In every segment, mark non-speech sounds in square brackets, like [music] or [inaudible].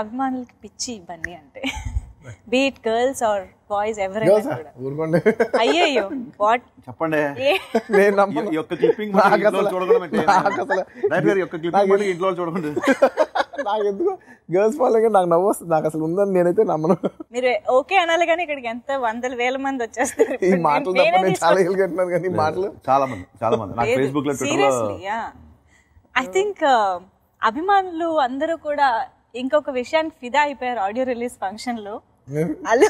అభిమానులకి పిచ్చి ఇవన్నీ అంటే బీట్ గర్ల్స్ ఆర్ బాయ్స్ ఎవరైనా ఊరుకోండి అయ్యయ్యో వాట్ చెప్పండి నేను ఈ యొక్క చూడకుండా ఇంట్లో చూడకుండా నాకు ఎందుకు గర్ల్స్ ఫాలోయింగ్ నాకు నవ్వు వస్తుంది నాకు అసలు ఉందని నేనైతే నమ్మను మీరు ఓకే అనాలి కానీ ఇక్కడికి ఎంత వందల వేల మంది వచ్చేస్తారు ఈ మాటలు తప్ప నేను చాలా వెళ్ళగట్టినాను కానీ మాటలు చాలా మంది చాలా మంది నాకు ఫేస్బుక్ లో ఐ థింక్ uh, అభిమానులు అందరూ కూడా ఇంకొక విషయానికి ఫిదా అయిపోయారు ఆడియో రిలీజ్ ఫంక్షన్ లో అలా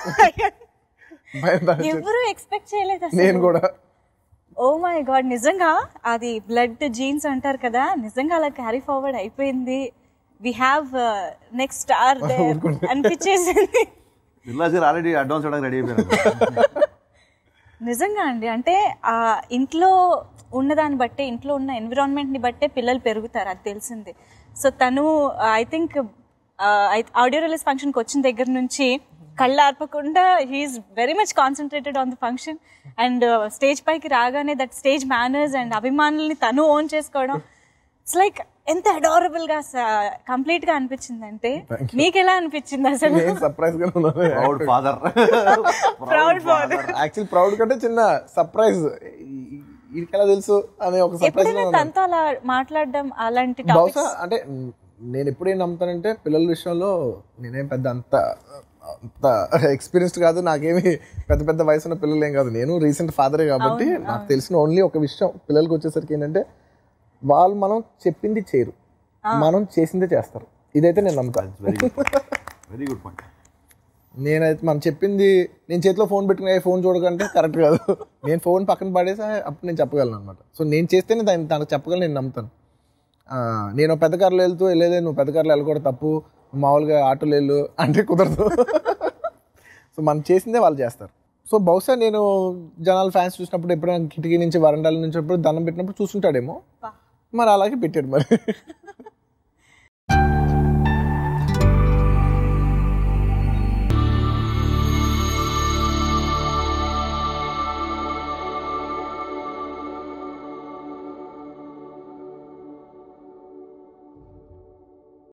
ఎవరు ఎక్స్పెక్ట్ చేయలేదు నేను కూడా ఓ మై గాడ్ నిజంగా అది బ్లడ్ జీన్స్ అంటారు కదా నిజంగా అలా క్యారీ ఫార్వర్డ్ అయిపోయింది వి హ్యావ్ నెక్స్ట్ స్టార్ అనిపించేసింది నిజంగా అండి అంటే ఆ ఇంట్లో ఉన్నదాన్ని బట్టే ఇంట్లో ఉన్న ఎన్విరాన్మెంట్ని బట్టే పిల్లలు పెరుగుతారు అది తెలిసింది సో తను ఐ థింక్ ఆడియో రిలీజ్ ఫంక్షన్కి వచ్చిన దగ్గర నుంచి కళ్ళు ఆర్పకుండా he's very much concentrated on the function and stage పైకి రాగానే దట్ స్టేజ్ మేనర్స్ అండ్ అభిమానుల్ని తను ఓన్ చేసుకోవడం ఇట్స్ లైక్ ఎంత అడారబుల్ గా కంప్లీట్ గా అనిపించింది అంటే మీకు ఎలా అనిపించింది అసలు సర్ప్రైజ్ గా proud father proud father actual proud కంటే చిన్న సర్ప్రైజ్ ఎలా తెలుసు అనే ఒక సర్ప్రైజ్ తనతో అలా మాట్లాడడం అలాంటి టాపిక్స్ అంటే నేను ఎప్పుడేం నమ్ముతానంటే పిల్లల విషయంలో నేనేం పెద్ద అంత అంత ఎక్స్పీరియన్స్డ్ కాదు నాకేమి పెద్ద పెద్ద వయసు ఉన్న పిల్లలు ఏం కాదు నేను రీసెంట్ ఫాదరే కాబట్టి నాకు తెలిసిన ఓన్లీ ఒక విషయం పిల్లలకి వచ్చేసరికి ఏంటంటే వాళ్ళు మనం చెప్పింది చేయరు మనం చేసిందే చేస్తారు ఇదైతే నేను నమ్ముతాను వెరీ గుడ్ పాయింట్ నేనైతే మనం చెప్పింది నేను చేతిలో ఫోన్ పెట్టుకునే ఫోన్ చూడకంటే కరెక్ట్ కాదు నేను ఫోన్ పక్కన పడేసి అప్పుడు నేను చెప్పగలను అనమాట సో నేను చేస్తేనే దాన్ని తనకు చెప్పగలను నేను నమ్ముతాను నేను పెద్ద కార్లో వెళ్తూ వెళ్ళేదే నువ్వు పెద్ద కార్లో వెళ్ళకూడదు తప్పు మామూలుగా ఆటోలు వెళ్ళు అంటే కుదరదు సో మనం చేసిందే వాళ్ళు చేస్తారు సో బహుశా నేను జనాలు ఫ్యాన్స్ చూసినప్పుడు ఎప్పుడైనా కిటికీ నుంచి వరండాల నుంచి దండం పెట్టినప్పుడు చూస్తుంటాడేమో మరి అలాగే పెట్టాడు మరి [laughs]